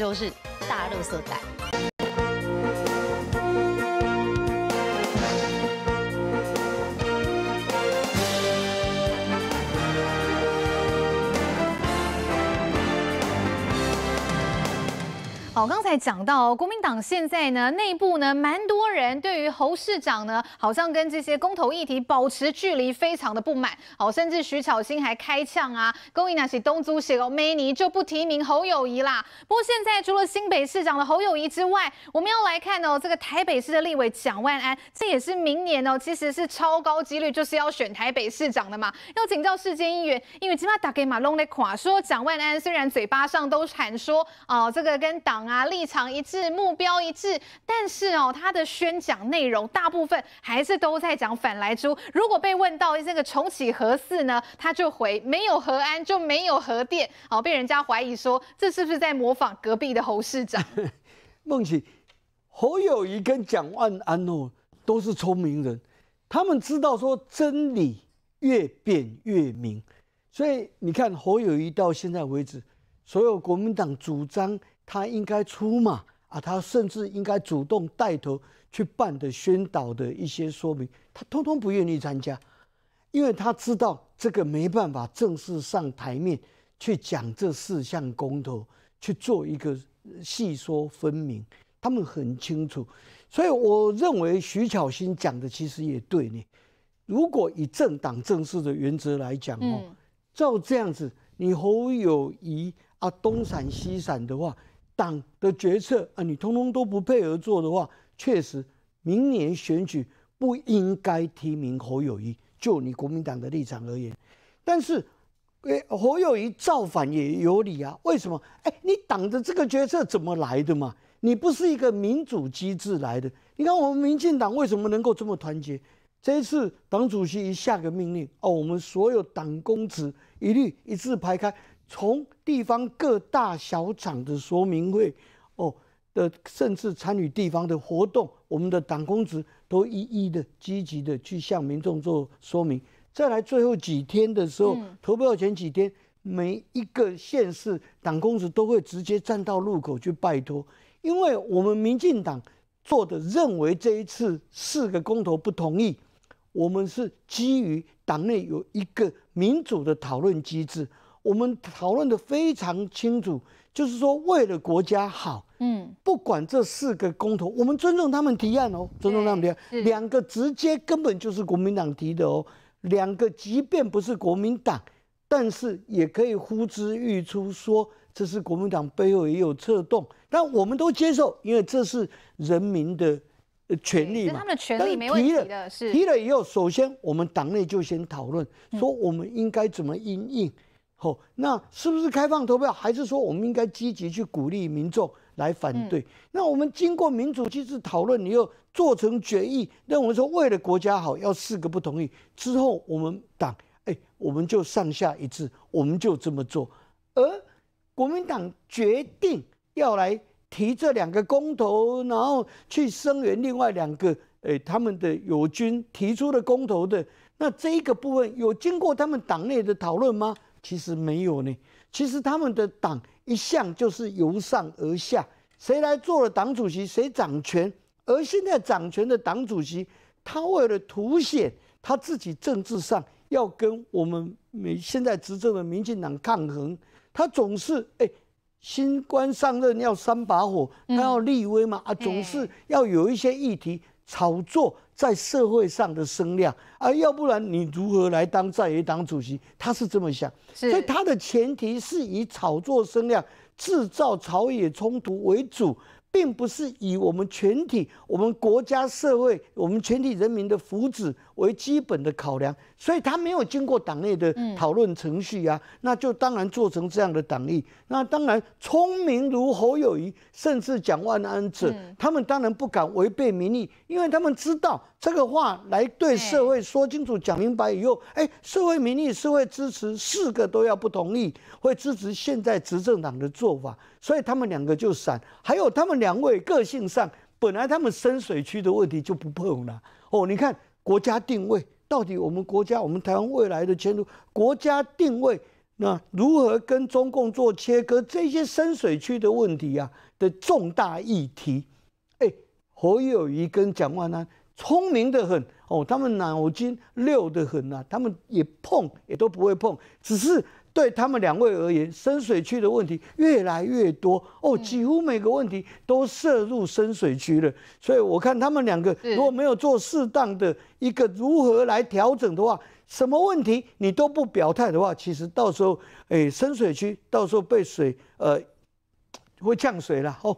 就是大热色仔。好，刚才讲到国民党现在呢，内部呢蛮多人对于侯市长呢，好像跟这些公投议题保持距离，非常的不满。好，甚至徐巧芯还开枪啊，勾引那些东主写个妹尼就不提名侯友谊啦。不过现在除了新北市长的侯友谊之外，我们要来看哦，这个台北市的立委蒋万安，这也是明年哦，其实是超高几率就是要选台北市长的嘛。要警告世界议员，因为今天打给马龙的垮说，蒋万安虽然嘴巴上都喊说哦，这个跟党。啊，立场一致，目标一致，但是哦，他的宣讲内容大部分还是都在讲反来猪。如果被问到这个重启核四呢，他就回没有核安就没有核电。哦，被人家怀疑说这是不是在模仿隔壁的侯市长？孟起，侯友谊跟蒋万安哦都是聪明人，他们知道说真理越辩越明，所以你看侯友谊到现在为止，所有国民党主张。他应该出马啊？他甚至应该主动带头去办的宣导的一些说明，他通通不愿意参加，因为他知道这个没办法正式上台面去讲这四项公投去做一个细说分明。他们很清楚，所以我认为徐巧芯讲的其实也对呢。如果以政党正式的原则来讲哦，照这样子，你侯友谊啊东闪西闪的话。党的决策啊，你通通都不配合做的话，确实明年选举不应该提名侯友谊。就你国民党的立场而言，但是，侯友谊造反也有理啊？为什么？哎，你党的这个决策怎么来的嘛？你不是一个民主机制来的。你看我们民进党为什么能够这么团结？这一次党主席一下个命令哦，我们所有党公职一律一字排开。从地方各大小厂的说明会，哦的，甚至参与地方的活动，我们的党工职都一一的积极的去向民众做说明。再来最后几天的时候，投票前几天，每一个县市党工职都会直接站到路口去拜托，因为我们民进党做的认为这一次四个公投不同意，我们是基于党内有一个民主的讨论机制。我们讨论的非常清楚，就是说为了国家好，嗯，不管这四个公投，我们尊重他们提案哦，尊重他们提案。两个直接根本就是国民党提的哦，两个即便不是国民党，但是也可以呼之欲出，说这是国民党背后也有策动。但我们都接受，因为这是人民的，权利嘛，他们的权利没问题的。提了以后，首先我们党内就先讨论，说我们应该怎么应应。哦，那是不是开放投票，还是说我们应该积极去鼓励民众来反对？那我们经过民主机制讨论，你又做成决议，认为说为了国家好，要四个不同意之后，我们党哎，我们就上下一致，我们就这么做。而国民党决定要来提这两个公投，然后去声援另外两个，哎，他们的友军提出的公投的，那这一个部分有经过他们党内的讨论吗？其实没有呢。其实他们的党一向就是由上而下，谁来做了党主席，谁掌权。而现在掌权的党主席，他为了凸显他自己政治上要跟我们美现在执政的民进党抗衡，他总是哎新官上任要三把火，他要立威嘛啊，总是要有一些议题。炒作在社会上的声量，而要不然你如何来当在野党主席？他是这么想，所以他的前提是以炒作声量、制造朝野冲突为主，并不是以我们全体、我们国家社会、我们全体人民的福祉。为基本的考量，所以他没有经过党内的讨论程序啊，那就当然做成这样的党例。那当然，聪明如侯友谊，甚至蒋万安者，他们当然不敢违背民意，因为他们知道这个话来对社会说清楚、讲明白以后，哎，社会民意、社会支持四个都要不同意，会支持现在执政党的做法，所以他们两个就散。还有他们两位个性上，本来他们深水区的问题就不碰了。哦，你看。国家定位到底，我们国家、我们台湾未来的前途，国家定位那如何跟中共做切割，这些深水区的问题啊的重大议题，哎，侯友谊跟蒋万安聪明的很哦，他们脑筋溜的很啊，他们也碰也都不会碰，只是。对他们两位而言，深水区的问题越来越多哦，几乎每个问题都涉入深水区了。所以，我看他们两个如果没有做适当的一个如何来调整的话，什么问题你都不表态的话，其实到时候，哎，深水区到时候被水，呃，会呛水了哦。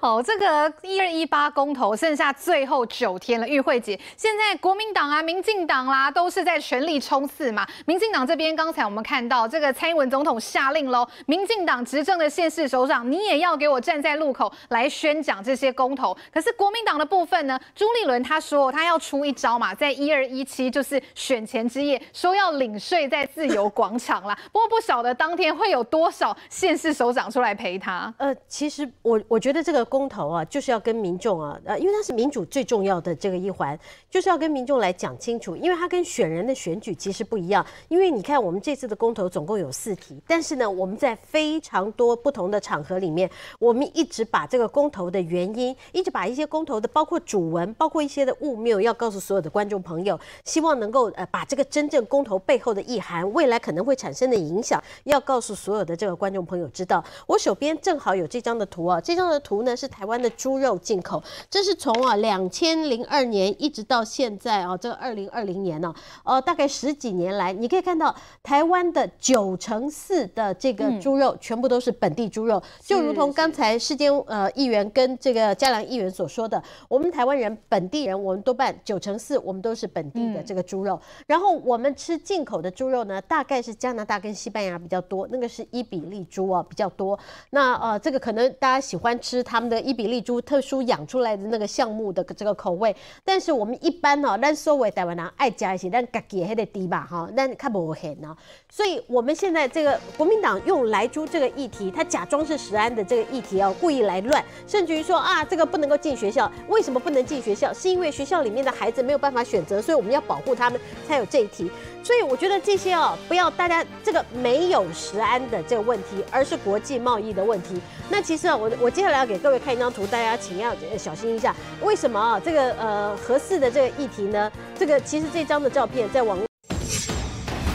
哦，这个一二一八公投剩下最后九天了，玉慧姐，现在国民党啊、民进党啦，都是在全力冲刺嘛。民进党这边，刚才我们看到这个蔡英文总统下令喽，民进党执政的县市首长，你也要给我站在路口来宣讲这些公投。可是国民党的部分呢，朱立伦他说他要出一招嘛，在一二一七就是选前之夜，说要领税在自由广场啦。不过不晓得当天会有多少县市首长出来陪他。呃，其实我我觉得这个。公投啊，就是要跟民众啊，呃，因为它是民主最重要的这个一环，就是要跟民众来讲清楚，因为它跟选人的选举其实不一样。因为你看我们这次的公投总共有四题，但是呢，我们在非常多不同的场合里面，我们一直把这个公投的原因，一直把一些公投的包括主文，包括一些的物谬，要告诉所有的观众朋友，希望能够呃把这个真正公投背后的意涵，未来可能会产生的影响，要告诉所有的这个观众朋友知道。我手边正好有这张的图啊，这张的图呢。是台湾的猪肉进口，这是从啊两千零二年一直到现在啊，这个二零二零年呢，呃，大概十几年来，你可以看到台湾的九成四的这个猪肉全部都是本地猪肉，就如同刚才世间呃议员跟这个嘉良议员所说的，我们台湾人本地人，我们多半九成四我们都是本地的这个猪肉，然后我们吃进口的猪肉呢，大概是加拿大跟西班牙比较多，那个是伊比利猪啊比较多，那呃这个可能大家喜欢吃他们。的伊比利猪特殊养出来的那个项目的这个口味，但是我们一般哦，咱作为台湾人爱加一些，但价格还得低吧哈，但看不到黑呢，所以我们现在这个国民党用来猪这个议题，他假装是食安的这个议题哦，故意来乱，甚至于说啊，这个不能够进学校，为什么不能进学校？是因为学校里面的孩子没有办法选择，所以我们要保护他们才有这一题。所以我觉得这些哦，不要大家这个没有食安的这个问题，而是国际贸易的问题。那其实啊，我我接下来要给各位。看一张图，大家请要小心一下。为什么啊？这个呃，合适的这个议题呢？这个其实这张的照片在网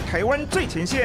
台湾最前线。